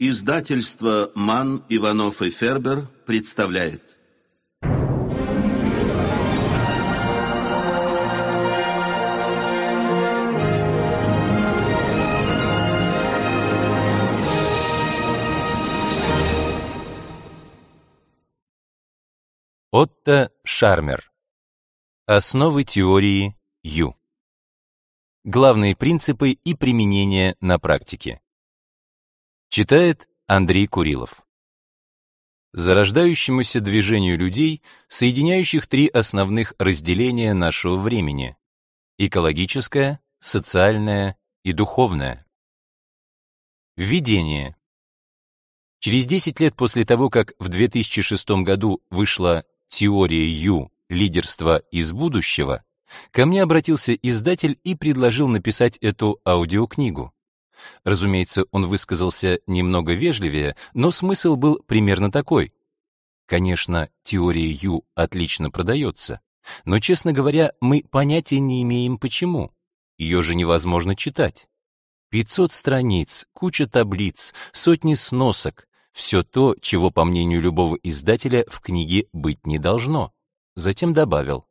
Издательство «Ман, Иванов и Фербер» представляет. Отто Шармер. Основы теории Ю. Главные принципы и применение на практике. Читает Андрей Курилов. Зарождающемуся движению людей, соединяющих три основных разделения нашего времени — экологическое, социальное и духовное. Введение. Через 10 лет после того, как в 2006 году вышла «Теория Ю. Лидерство из будущего», ко мне обратился издатель и предложил написать эту аудиокнигу. Разумеется, он высказался немного вежливее, но смысл был примерно такой. Конечно, теория Ю отлично продается, но, честно говоря, мы понятия не имеем почему. Ее же невозможно читать. 500 страниц, куча таблиц, сотни сносок — все то, чего, по мнению любого издателя, в книге быть не должно. Затем добавил.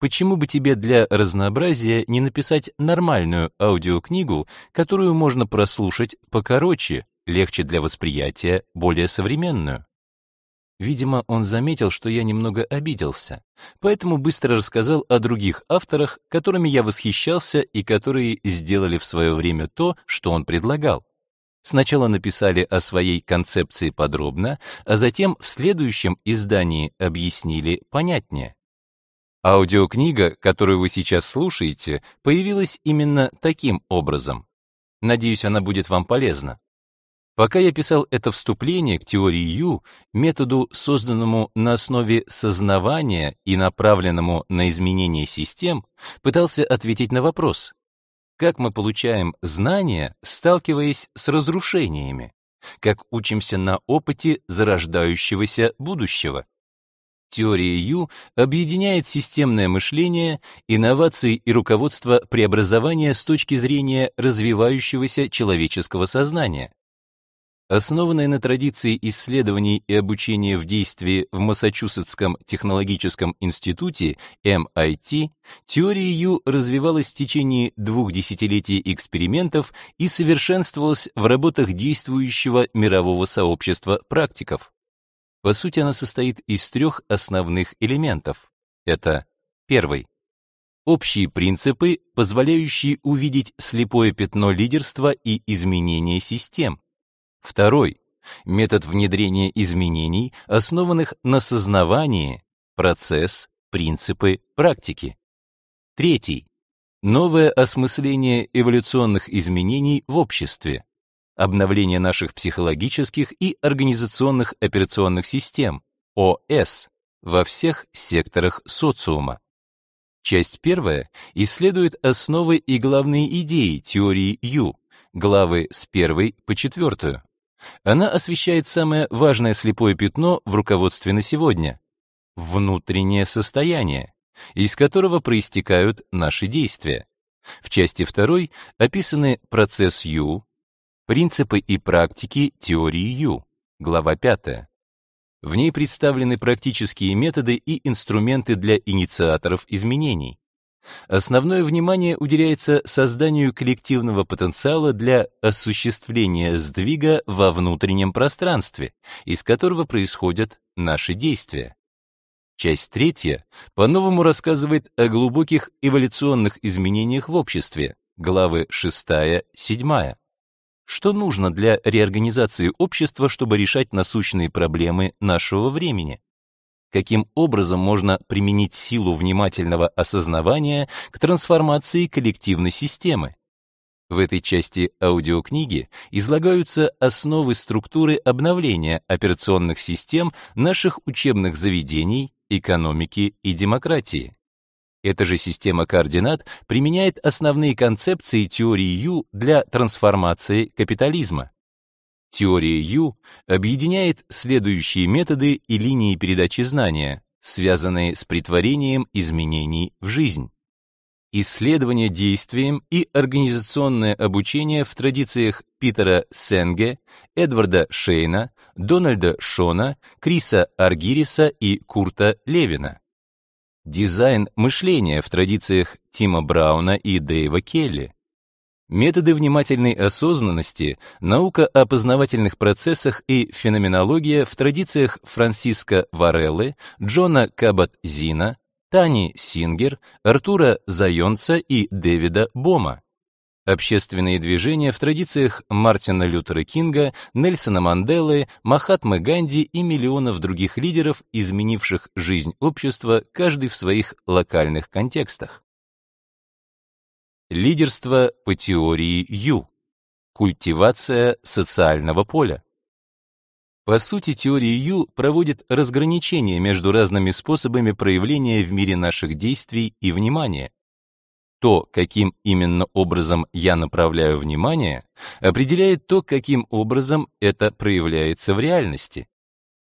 Почему бы тебе для разнообразия не написать нормальную аудиокнигу, которую можно прослушать покороче, легче для восприятия, более современную? Видимо, он заметил, что я немного обиделся, поэтому быстро рассказал о других авторах, которыми я восхищался и которые сделали в свое время то, что он предлагал. Сначала написали о своей концепции подробно, а затем в следующем издании объяснили понятнее. Аудиокнига, которую вы сейчас слушаете, появилась именно таким образом. Надеюсь, она будет вам полезна. Пока я писал это вступление к теории Ю, методу, созданному на основе сознавания и направленному на изменение систем, пытался ответить на вопрос, как мы получаем знания, сталкиваясь с разрушениями, как учимся на опыте зарождающегося будущего. Теория Ю объединяет системное мышление, инновации и руководство преобразования с точки зрения развивающегося человеческого сознания. Основанная на традиции исследований и обучения в действии в Массачусетском технологическом институте MIT, эм теория Ю развивалась в течение двух десятилетий экспериментов и совершенствовалась в работах действующего мирового сообщества практиков. По сути, она состоит из трех основных элементов. Это первый общие принципы, позволяющие увидеть слепое пятно лидерства и изменения систем. Второй метод внедрения изменений, основанных на сознавании, процесс, принципы, практики. Третий новое осмысление эволюционных изменений в обществе обновление наших психологических и организационных операционных систем, ОС, во всех секторах социума. Часть первая исследует основы и главные идеи теории Ю, главы с первой по четвертую. Она освещает самое важное слепое пятно в руководстве на сегодня — внутреннее состояние, из которого проистекают наши действия. В части второй описаны процесс Ю, Принципы и практики теории Ю. Глава 5. В ней представлены практические методы и инструменты для инициаторов изменений. Основное внимание уделяется созданию коллективного потенциала для осуществления сдвига во внутреннем пространстве, из которого происходят наши действия. Часть третья по-новому рассказывает о глубоких эволюционных изменениях в обществе, главы 6-7 что нужно для реорганизации общества, чтобы решать насущные проблемы нашего времени. Каким образом можно применить силу внимательного осознавания к трансформации коллективной системы? В этой части аудиокниги излагаются основы структуры обновления операционных систем наших учебных заведений, экономики и демократии. Эта же система координат применяет основные концепции теории Ю для трансформации капитализма. Теория Ю объединяет следующие методы и линии передачи знания, связанные с притворением изменений в жизнь. Исследование действием и организационное обучение в традициях Питера Сенге, Эдварда Шейна, Дональда Шона, Криса Аргириса и Курта Левина дизайн мышления в традициях Тима Брауна и Дэйва Келли. Методы внимательной осознанности, наука о познавательных процессах и феноменология в традициях Франциска Вареллы, Джона Кабат-Зина, Тани Сингер, Артура Зайонца и Дэвида Бома. Общественные движения в традициях Мартина Лютера Кинга, Нельсона Манделы, Махатмы Ганди и миллионов других лидеров, изменивших жизнь общества, каждый в своих локальных контекстах. Лидерство по теории Ю. Культивация социального поля. По сути, теория Ю проводит разграничение между разными способами проявления в мире наших действий и внимания то, каким именно образом я направляю внимание, определяет то, каким образом это проявляется в реальности.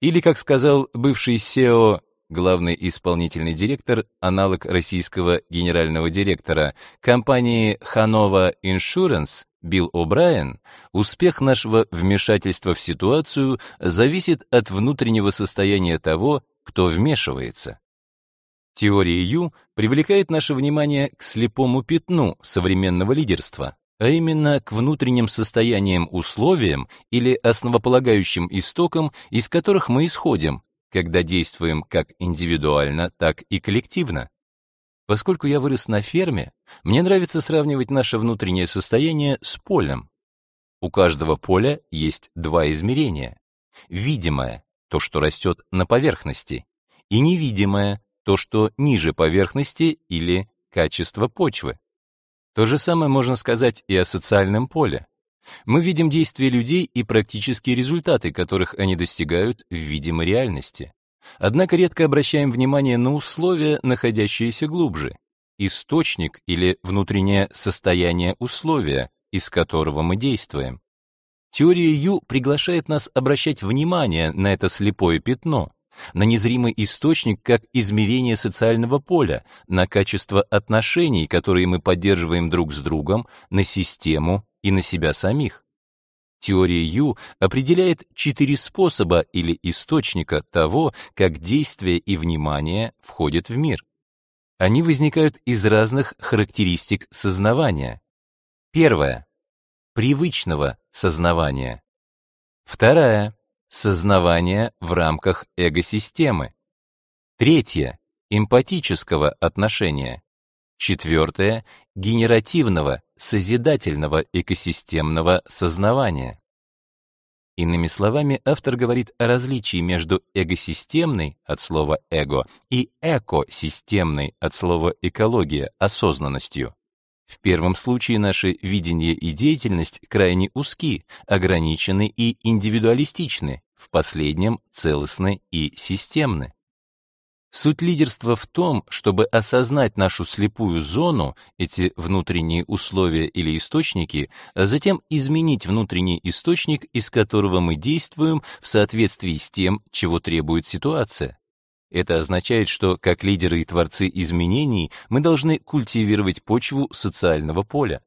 Или, как сказал бывший SEO, главный исполнительный директор, аналог российского генерального директора компании Hanova Insurance Билл О'Брайен, успех нашего вмешательства в ситуацию зависит от внутреннего состояния того, кто вмешивается. Теория Ю привлекает наше внимание к слепому пятну современного лидерства, а именно к внутренним состояниям, условиям или основополагающим истокам, из которых мы исходим, когда действуем как индивидуально, так и коллективно. Поскольку я вырос на ферме, мне нравится сравнивать наше внутреннее состояние с полем. У каждого поля есть два измерения. Видимое — то, что растет на поверхности, и невидимое то, что ниже поверхности или качество почвы. То же самое можно сказать и о социальном поле. Мы видим действия людей и практические результаты, которых они достигают в видимой реальности. Однако редко обращаем внимание на условия, находящиеся глубже, источник или внутреннее состояние условия, из которого мы действуем. Теория Ю приглашает нас обращать внимание на это слепое пятно, на незримый источник как измерение социального поля, на качество отношений, которые мы поддерживаем друг с другом, на систему и на себя самих. Теория Ю определяет четыре способа или источника того, как действие и внимание входят в мир. Они возникают из разных характеристик сознавания. Первое. Привычного сознавания. Второе сознавания в рамках эгосистемы. Третье – эмпатического отношения. Четвертое – генеративного, созидательного экосистемного сознавания. Иными словами, автор говорит о различии между эгосистемной от слова эго и экосистемной от слова экология осознанностью. В первом случае наше видение и деятельность крайне узки, ограничены и индивидуалистичны, в последнем целостны и системны. Суть лидерства в том, чтобы осознать нашу слепую зону, эти внутренние условия или источники, а затем изменить внутренний источник, из которого мы действуем в соответствии с тем, чего требует ситуация. Это означает, что как лидеры и творцы изменений мы должны культивировать почву социального поля.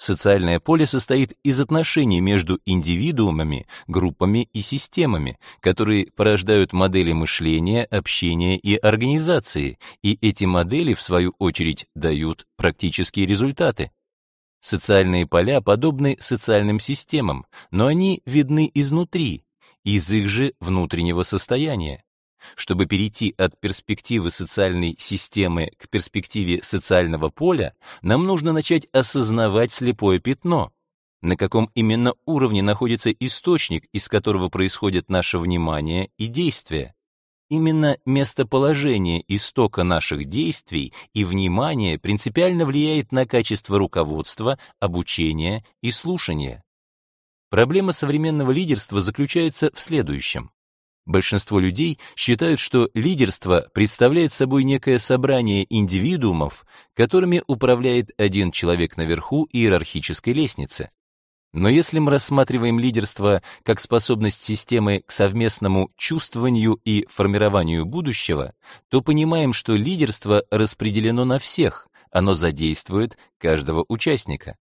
Социальное поле состоит из отношений между индивидуумами, группами и системами, которые порождают модели мышления, общения и организации, и эти модели, в свою очередь, дают практические результаты. Социальные поля подобны социальным системам, но они видны изнутри, из их же внутреннего состояния. Чтобы перейти от перспективы социальной системы к перспективе социального поля, нам нужно начать осознавать слепое пятно. На каком именно уровне находится источник, из которого происходит наше внимание и действие? Именно местоположение истока наших действий и внимания принципиально влияет на качество руководства, обучения и слушания. Проблема современного лидерства заключается в следующем. Большинство людей считают, что лидерство представляет собой некое собрание индивидуумов, которыми управляет один человек наверху иерархической лестницы. Но если мы рассматриваем лидерство как способность системы к совместному чувствованию и формированию будущего, то понимаем, что лидерство распределено на всех, оно задействует каждого участника.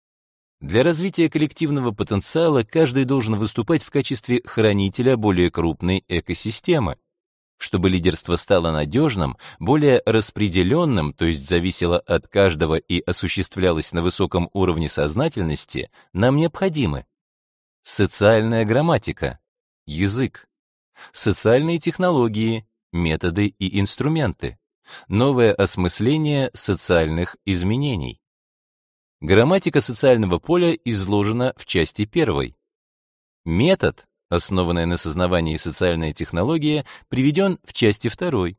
Для развития коллективного потенциала каждый должен выступать в качестве хранителя более крупной экосистемы. Чтобы лидерство стало надежным, более распределенным, то есть зависело от каждого и осуществлялось на высоком уровне сознательности, нам необходимы социальная грамматика, язык, социальные технологии, методы и инструменты, новое осмысление социальных изменений. Грамматика социального поля изложена в части первой. Метод, основанный на сознавании социальная технологии, приведен в части второй.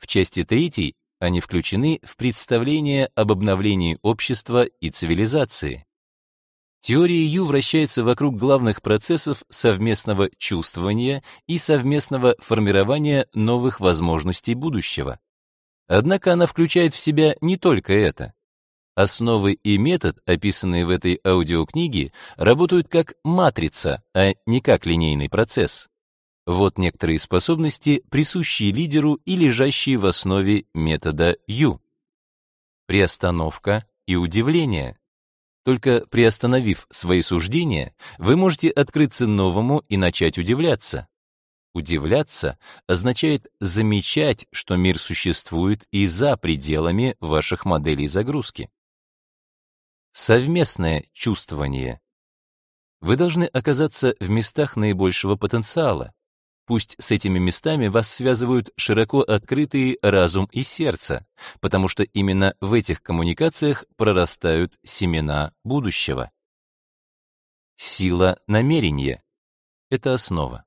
В части третьей они включены в представление об обновлении общества и цивилизации. Теория Ю вращается вокруг главных процессов совместного чувствования и совместного формирования новых возможностей будущего. Однако она включает в себя не только это. Основы и метод, описанные в этой аудиокниге, работают как матрица, а не как линейный процесс. Вот некоторые способности, присущие лидеру и лежащие в основе метода Ю. Приостановка и удивление. Только приостановив свои суждения, вы можете открыться новому и начать удивляться. Удивляться означает замечать, что мир существует и за пределами ваших моделей загрузки. Совместное чувствование. Вы должны оказаться в местах наибольшего потенциала. Пусть с этими местами вас связывают широко открытые разум и сердце, потому что именно в этих коммуникациях прорастают семена будущего. Сила намерения — это основа.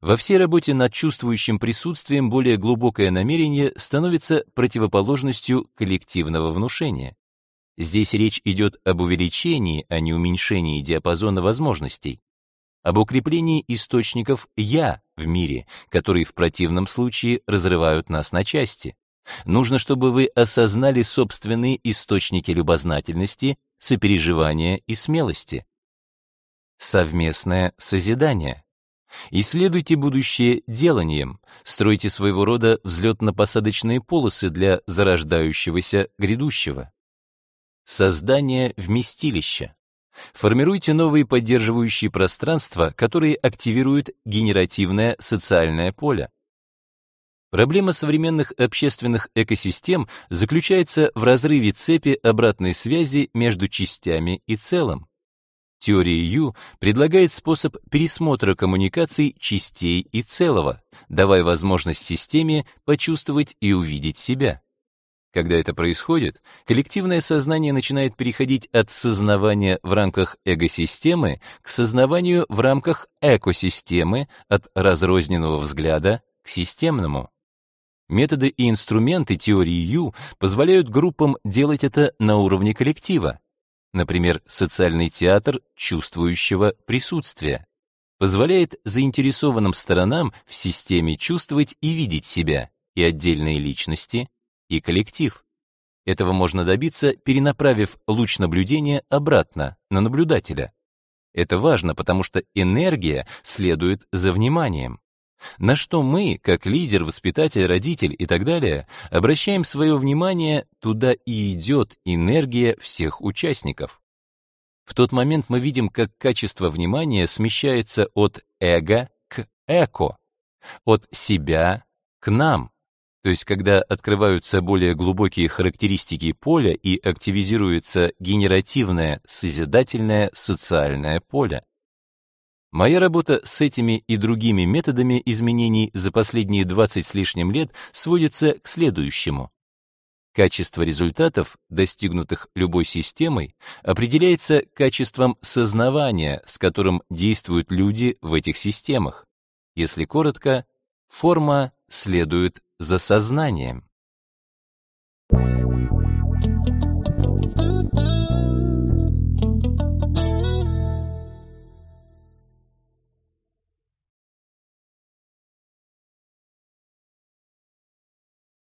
Во всей работе над чувствующим присутствием более глубокое намерение становится противоположностью коллективного внушения. Здесь речь идет об увеличении, а не уменьшении диапазона возможностей, об укреплении источников «я» в мире, которые в противном случае разрывают нас на части. Нужно, чтобы вы осознали собственные источники любознательности, сопереживания и смелости. Совместное созидание. Исследуйте будущее деланием, стройте своего рода взлетно-посадочные полосы для зарождающегося грядущего. Создание вместилища. Формируйте новые поддерживающие пространства, которые активируют генеративное социальное поле. Проблема современных общественных экосистем заключается в разрыве цепи обратной связи между частями и целым. Теория Ю предлагает способ пересмотра коммуникаций частей и целого, давая возможность системе почувствовать и увидеть себя. Когда это происходит, коллективное сознание начинает переходить от сознавания в рамках эгосистемы к сознаванию в рамках экосистемы от разрозненного взгляда к системному. Методы и инструменты теории Ю позволяют группам делать это на уровне коллектива. Например, социальный театр чувствующего присутствия позволяет заинтересованным сторонам в системе чувствовать и видеть себя, и отдельные личности, и коллектив. Этого можно добиться, перенаправив луч наблюдения обратно, на наблюдателя. Это важно, потому что энергия следует за вниманием. На что мы, как лидер, воспитатель, родитель и так далее, обращаем свое внимание, туда и идет энергия всех участников. В тот момент мы видим, как качество внимания смещается от эго к эко, от себя к нам, то есть когда открываются более глубокие характеристики поля и активизируется генеративное, созидательное, социальное поле. Моя работа с этими и другими методами изменений за последние 20 с лишним лет сводится к следующему. Качество результатов, достигнутых любой системой, определяется качеством сознавания, с которым действуют люди в этих системах. Если коротко, форма следует за сознанием.